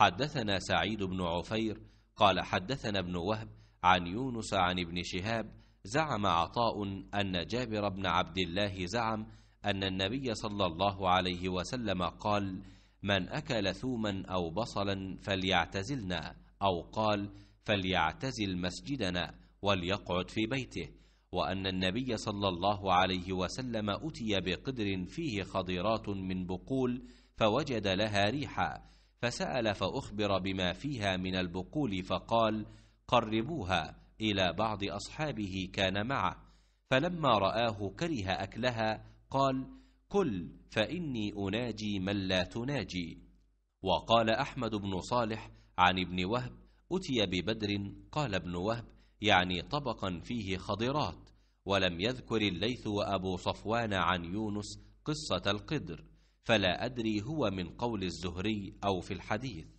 حدثنا سعيد بن عفير قال حدثنا ابن وهب عن يونس عن ابن شهاب زعم عطاء أن جابر بن عبد الله زعم أن النبي صلى الله عليه وسلم قال من أكل ثوما أو بصلا فليعتزلنا أو قال فليعتزل مسجدنا وليقعد في بيته وأن النبي صلى الله عليه وسلم أتي بقدر فيه خضيرات من بقول فوجد لها ريحا فسأل فأخبر بما فيها من البقول فقال قربوها إلى بعض أصحابه كان معه فلما رآه كره أكلها قال كل فإني أناجي من لا تناجي وقال أحمد بن صالح عن ابن وهب أتي ببدر قال ابن وهب يعني طبقا فيه خضرات ولم يذكر الليث وأبو صفوان عن يونس قصة القدر فلا أدري هو من قول الزهري أو في الحديث